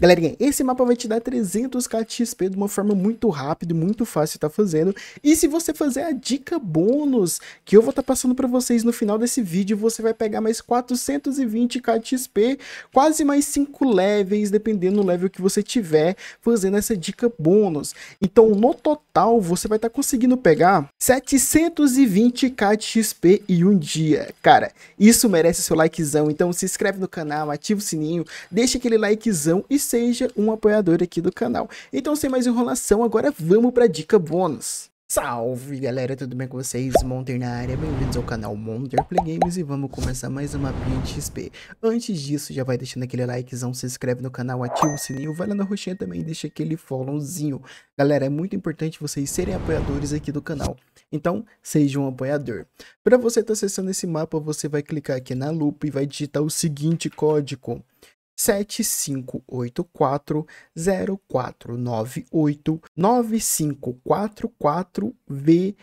Galerinha, esse mapa vai te dar 300k de XP de uma forma muito rápida e muito fácil de tá fazendo. E se você fazer a dica bônus que eu vou estar tá passando para vocês no final desse vídeo, você vai pegar mais 420k de XP, quase mais 5 levels, dependendo do level que você tiver fazendo essa dica bônus. Então, no total, você vai estar tá conseguindo pegar 720k de XP em um dia. Cara, isso merece seu likezão, então se inscreve no canal, ativa o sininho, deixa aquele likezão e seja um apoiador aqui do canal. Então, sem mais enrolação, agora vamos para a dica bônus. Salve galera, tudo bem com vocês? Monter na área, bem-vindos ao canal Monter Play Games e vamos começar mais uma mapinha de XP. Antes disso, já vai deixando aquele likezão, se inscreve no canal, ativa o sininho, vai lá na roxinha também e deixa aquele followzinho. Galera, é muito importante vocês serem apoiadores aqui do canal, então seja um apoiador. Para você estar tá acessando esse mapa, você vai clicar aqui na lupa e vai digitar o seguinte código... 7584 0498 9544 V11.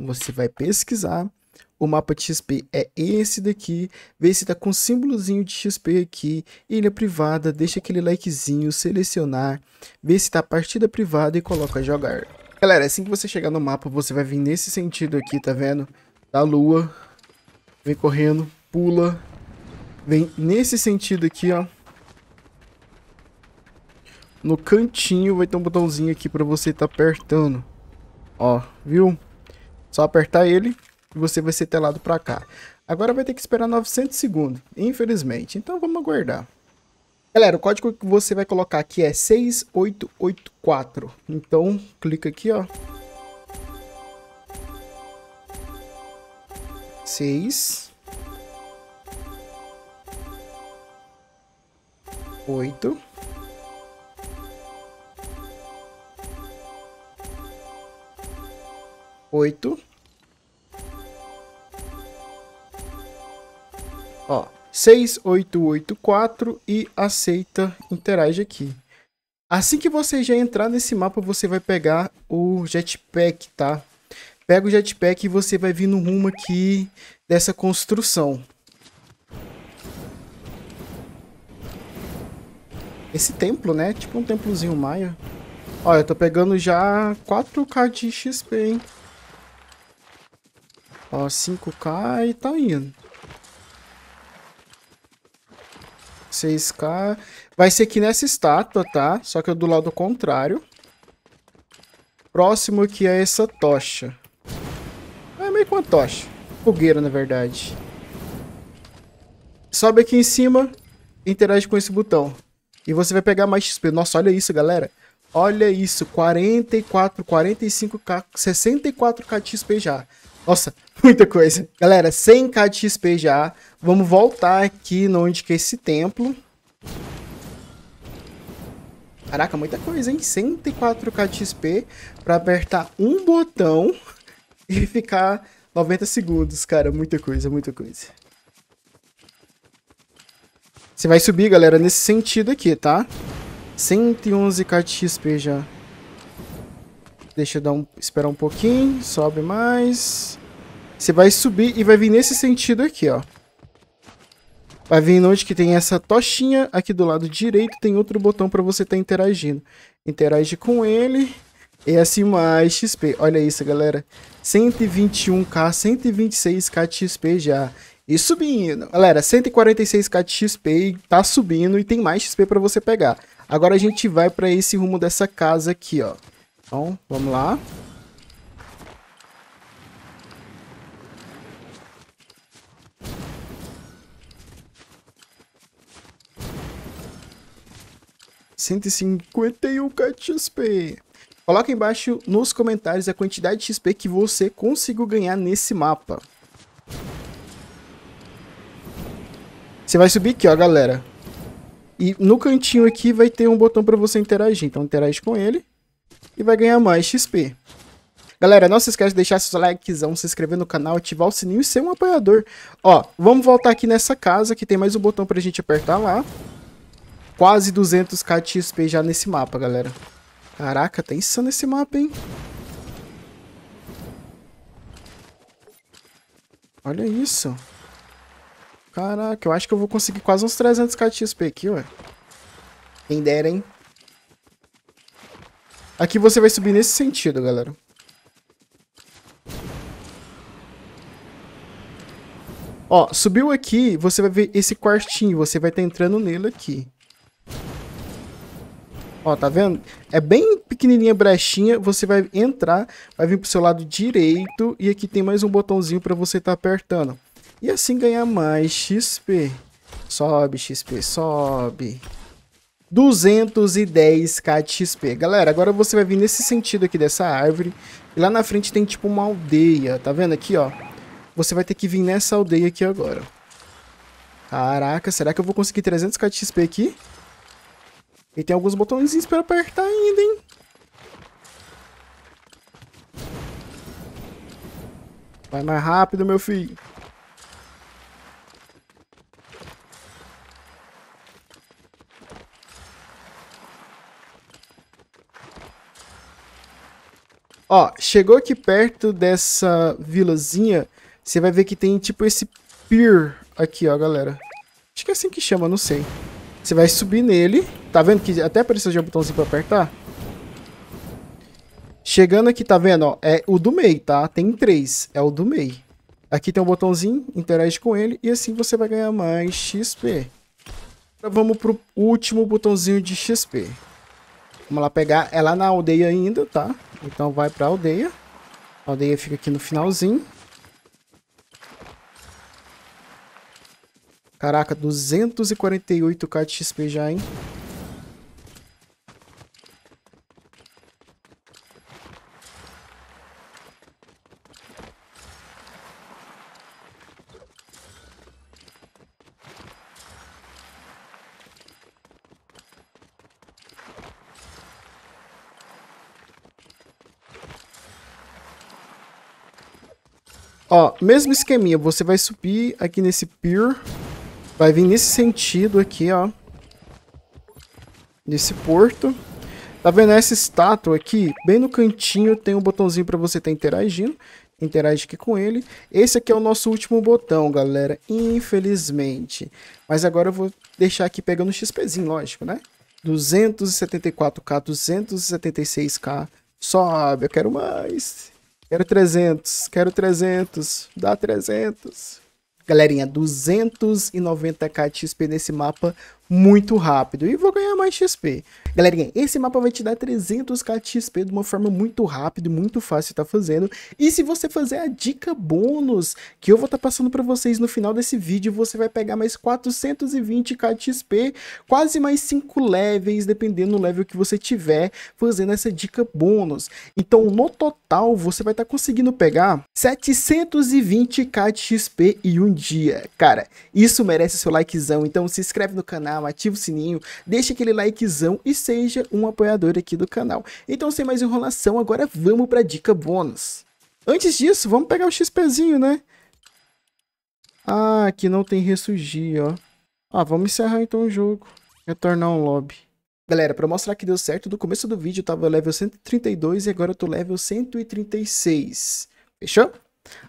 Você vai pesquisar. O mapa de XP é esse daqui. Vê se tá com símbolozinho de XP aqui. Ilha privada, deixa aquele likezinho, selecionar. Vê se tá partida privada e coloca jogar. Galera, assim que você chegar no mapa, você vai vir nesse sentido aqui, tá vendo? Da lua. Vem correndo, pula, Vem nesse sentido aqui, ó. No cantinho vai ter um botãozinho aqui para você estar tá apertando. Ó, viu? Só apertar ele e você vai ser telado para cá. Agora vai ter que esperar 900 segundos, infelizmente. Então vamos aguardar. Galera, o código que você vai colocar aqui é 6884. Então clica aqui, ó. 6 oito. Oito. Ó, quatro e aceita, interage aqui. Assim que você já entrar nesse mapa, você vai pegar o jetpack, tá? Pega o jetpack e você vai vir no rumo aqui dessa construção. Esse templo, né? Tipo um templozinho maia. Olha, eu tô pegando já 4k de XP, hein? Ó, 5k e tá indo. 6k. Vai ser aqui nessa estátua, tá? Só que é do lado contrário. Próximo aqui é essa tocha. É meio que uma tocha. Fogueira, na verdade. Sobe aqui em cima. Interage com esse botão. E você vai pegar mais XP. Nossa, olha isso, galera. Olha isso, 44, 45k, 64k de XP já. Nossa, muita coisa. Galera, 100k de XP já. Vamos voltar aqui onde que é esse templo. Caraca, muita coisa, hein? 104k de XP pra apertar um botão e ficar 90 segundos, cara. Muita coisa, muita coisa. Você vai subir, galera, nesse sentido aqui, tá? 111k de XP já. Deixa eu dar um, esperar um pouquinho. Sobe mais. Você vai subir e vai vir nesse sentido aqui, ó. Vai vir onde que tem essa tochinha. Aqui do lado direito tem outro botão para você estar tá interagindo. Interage com ele. E assim mais XP. Olha isso, galera. 121k, 126k de XP já. E subindo. Galera, 146k de XP tá subindo e tem mais XP para você pegar. Agora a gente vai para esse rumo dessa casa aqui, ó. Então, vamos lá. k de XP. Coloca embaixo nos comentários a quantidade de XP que você conseguiu ganhar nesse mapa. Você vai subir aqui, ó, galera. E no cantinho aqui vai ter um botão para você interagir. Então interage com ele e vai ganhar mais XP. Galera, não se esquece de deixar seus likezão, se inscrever no canal, ativar o sininho e ser um apoiador. Ó, vamos voltar aqui nessa casa que tem mais um botão pra gente apertar lá. Quase 200k de XP já nesse mapa, galera. Caraca, tá insano esse mapa, hein? Olha isso. Caraca, eu acho que eu vou conseguir quase uns 300k de XP aqui, ué. Quem dera, hein? Aqui você vai subir nesse sentido, galera. Ó, subiu aqui, você vai ver esse quartinho, você vai estar tá entrando nele aqui. Ó, tá vendo? É bem pequenininha brechinha, você vai entrar, vai vir pro seu lado direito e aqui tem mais um botãozinho para você estar tá apertando. E assim ganhar mais XP. Sobe, XP, sobe. 210k de XP. Galera, agora você vai vir nesse sentido aqui dessa árvore. E lá na frente tem tipo uma aldeia, tá vendo aqui, ó? Você vai ter que vir nessa aldeia aqui agora. Caraca, será que eu vou conseguir 300k de XP aqui? E tem alguns botõezinhos pra apertar ainda, hein? Vai mais rápido, meu filho. Ó, chegou aqui perto dessa vilazinha, você vai ver que tem tipo esse pier aqui, ó, galera. Acho que é assim que chama, não sei. Você vai subir nele. Tá vendo que até precisa de um botãozinho pra apertar? Chegando aqui, tá vendo? Ó, é o do meio, tá? Tem três. É o do meio. Aqui tem um botãozinho, interage com ele. E assim você vai ganhar mais XP. Agora vamos pro último botãozinho de XP. Vamos lá pegar. É lá na aldeia ainda, tá? Tá? Então vai pra aldeia. A aldeia fica aqui no finalzinho. Caraca, 248k de XP já, hein? Ó, mesmo esqueminha, você vai subir aqui nesse pier, vai vir nesse sentido aqui, ó, nesse porto. Tá vendo essa estátua aqui? Bem no cantinho tem um botãozinho para você estar tá interagindo. Interage aqui com ele. Esse aqui é o nosso último botão, galera. Infelizmente. Mas agora eu vou deixar aqui pegando um XPzinho, lógico, né? 274k, 276k. Sobe, eu quero mais. Quero 300, quero 300, dá 300. Galerinha, 290k XP nesse mapa, muito rápido e vou ganhar mais XP. Galerinha, esse mapa vai te dar 300k de XP de uma forma muito rápida e muito fácil de estar tá fazendo. E se você fazer a dica bônus que eu vou estar tá passando para vocês no final desse vídeo, você vai pegar mais 420k de XP, quase mais 5 levels, dependendo do level que você tiver fazendo essa dica bônus. Então, no total, você vai estar tá conseguindo pegar 720k de XP em um dia. Cara, isso merece seu likezão, então se inscreve no canal, canal, ativa o sininho, deixa aquele likezão e seja um apoiador aqui do canal. Então, sem mais enrolação, agora vamos para dica bônus. Antes disso, vamos pegar o XPzinho, né? Ah, aqui não tem ressurgir, ó. Ah, vamos encerrar então o jogo. Retornar um lobby. Galera, para mostrar que deu certo, do começo do vídeo eu tava level 132 e agora eu tô level 136. Fechou?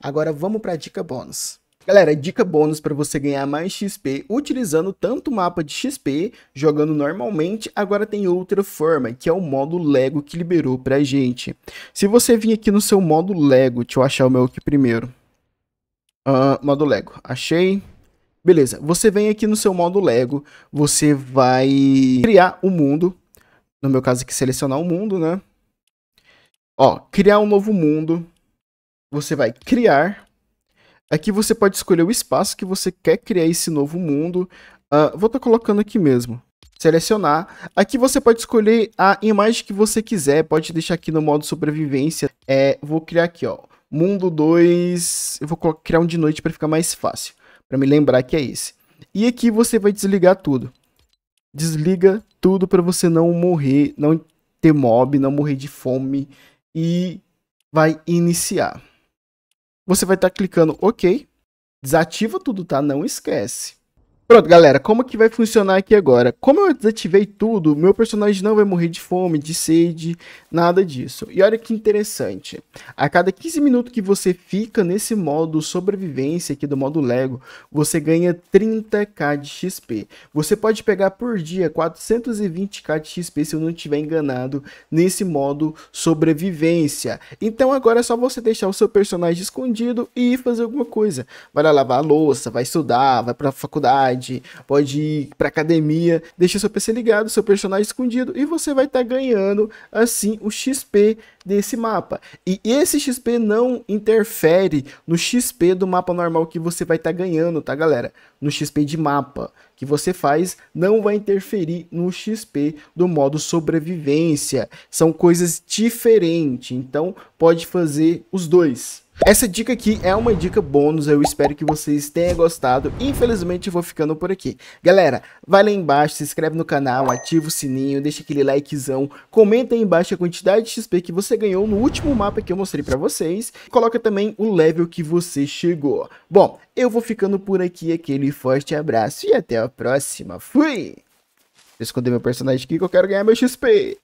Agora vamos para a dica bônus. Galera, dica bônus para você ganhar mais XP utilizando tanto o mapa de XP, jogando normalmente, agora tem outra forma, que é o modo Lego que liberou pra gente. Se você vir aqui no seu modo Lego, deixa eu achar o meu aqui primeiro. Uh, modo Lego, achei. Beleza, você vem aqui no seu modo Lego, você vai criar o um mundo, no meu caso aqui selecionar o um mundo, né? Ó, criar um novo mundo, você vai criar Aqui é você pode escolher o espaço que você quer criar esse novo mundo. Uh, vou estar tá colocando aqui mesmo. Selecionar. Aqui você pode escolher a imagem que você quiser. Pode deixar aqui no modo sobrevivência. É, vou criar aqui, ó. Mundo 2. Eu vou criar um de noite para ficar mais fácil. Para me lembrar que é esse. E aqui você vai desligar tudo. Desliga tudo para você não morrer, não ter mob, não morrer de fome. E vai iniciar. Você vai estar tá clicando OK. Desativa tudo, tá? Não esquece. Pronto, galera, como que vai funcionar aqui agora? Como eu desativei tudo, meu personagem não vai morrer de fome, de sede, nada disso. E olha que interessante, a cada 15 minutos que você fica nesse modo sobrevivência aqui do modo Lego, você ganha 30k de XP. Você pode pegar por dia 420k de XP, se eu não estiver enganado, nesse modo sobrevivência. Então agora é só você deixar o seu personagem escondido e fazer alguma coisa. Vai lá lavar a louça, vai estudar, vai pra faculdade, cidade, pode ir para academia, deixa seu PC ligado, seu personagem escondido e você vai estar tá ganhando assim o XP desse mapa. E esse XP não interfere no XP do mapa normal que você vai estar tá ganhando, tá galera? No XP de mapa que você faz não vai interferir no XP do modo sobrevivência. São coisas diferentes, então pode fazer os dois. Essa dica aqui é uma dica bônus, eu espero que vocês tenham gostado. Infelizmente eu vou ficando por aqui. Galera, vai lá embaixo, se inscreve no canal, ativa o sininho, deixa aquele likezão, comenta aí embaixo a quantidade de XP que você ganhou no último mapa que eu mostrei pra vocês. Coloca também o level que você chegou. Bom, eu vou ficando por aqui, aquele forte abraço e até a próxima. Fui! Vou esconder meu personagem aqui que eu quero ganhar meu XP.